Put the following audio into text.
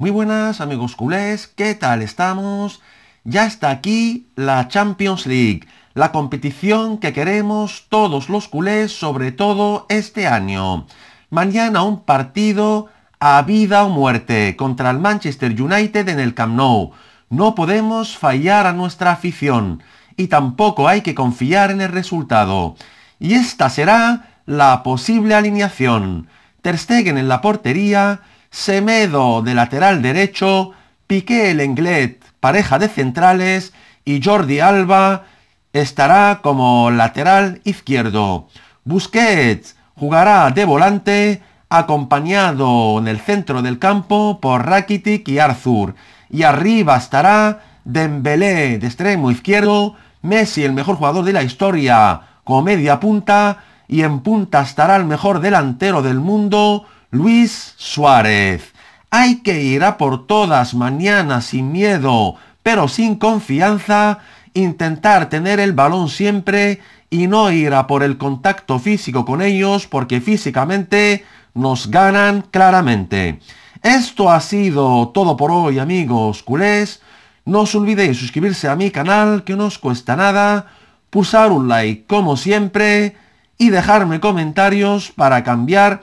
Muy buenas amigos culés, ¿qué tal estamos? Ya está aquí la Champions League, la competición que queremos todos los culés, sobre todo este año. Mañana un partido a vida o muerte contra el Manchester United en el Camp Nou. No podemos fallar a nuestra afición y tampoco hay que confiar en el resultado. Y esta será la posible alineación. Ter Stegen en la portería, Semedo de lateral derecho, Piqué el Englet, pareja de centrales, y Jordi Alba estará como lateral izquierdo. Busquets jugará de volante, acompañado en el centro del campo por Rakitic y Arthur. Y arriba estará Dembélé de extremo izquierdo, Messi el mejor jugador de la historia como media punta, y en punta estará el mejor delantero del mundo, Luis Suárez. Hay que ir a por todas mañanas sin miedo, pero sin confianza, intentar tener el balón siempre y no ir a por el contacto físico con ellos porque físicamente nos ganan claramente. Esto ha sido todo por hoy amigos culés. No os olvidéis suscribirse a mi canal que no os cuesta nada, pulsar un like como siempre y dejarme comentarios para cambiar